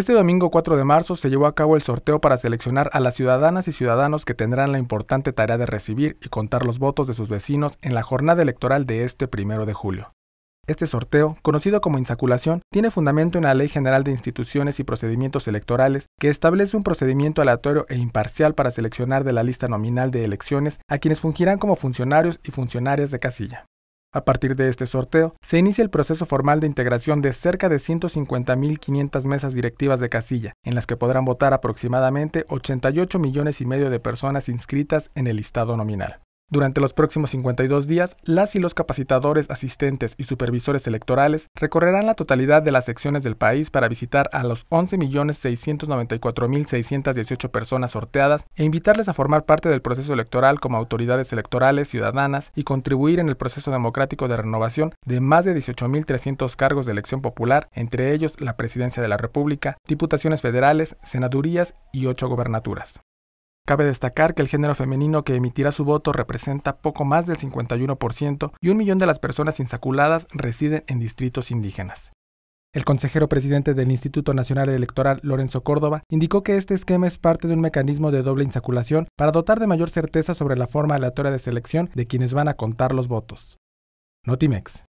Este domingo 4 de marzo se llevó a cabo el sorteo para seleccionar a las ciudadanas y ciudadanos que tendrán la importante tarea de recibir y contar los votos de sus vecinos en la jornada electoral de este primero de julio. Este sorteo, conocido como insaculación, tiene fundamento en la Ley General de Instituciones y Procedimientos Electorales, que establece un procedimiento aleatorio e imparcial para seleccionar de la lista nominal de elecciones a quienes fungirán como funcionarios y funcionarias de casilla. A partir de este sorteo, se inicia el proceso formal de integración de cerca de 150.500 mesas directivas de casilla, en las que podrán votar aproximadamente 88 millones y medio de personas inscritas en el listado nominal. Durante los próximos 52 días, las y los capacitadores, asistentes y supervisores electorales recorrerán la totalidad de las secciones del país para visitar a los 11.694.618 personas sorteadas e invitarles a formar parte del proceso electoral como autoridades electorales ciudadanas y contribuir en el proceso democrático de renovación de más de 18.300 cargos de elección popular, entre ellos la Presidencia de la República, Diputaciones Federales, Senadurías y ocho gobernaturas. Cabe destacar que el género femenino que emitirá su voto representa poco más del 51% y un millón de las personas insaculadas residen en distritos indígenas. El consejero presidente del Instituto Nacional Electoral, Lorenzo Córdoba, indicó que este esquema es parte de un mecanismo de doble insaculación para dotar de mayor certeza sobre la forma aleatoria de selección de quienes van a contar los votos. Notimex.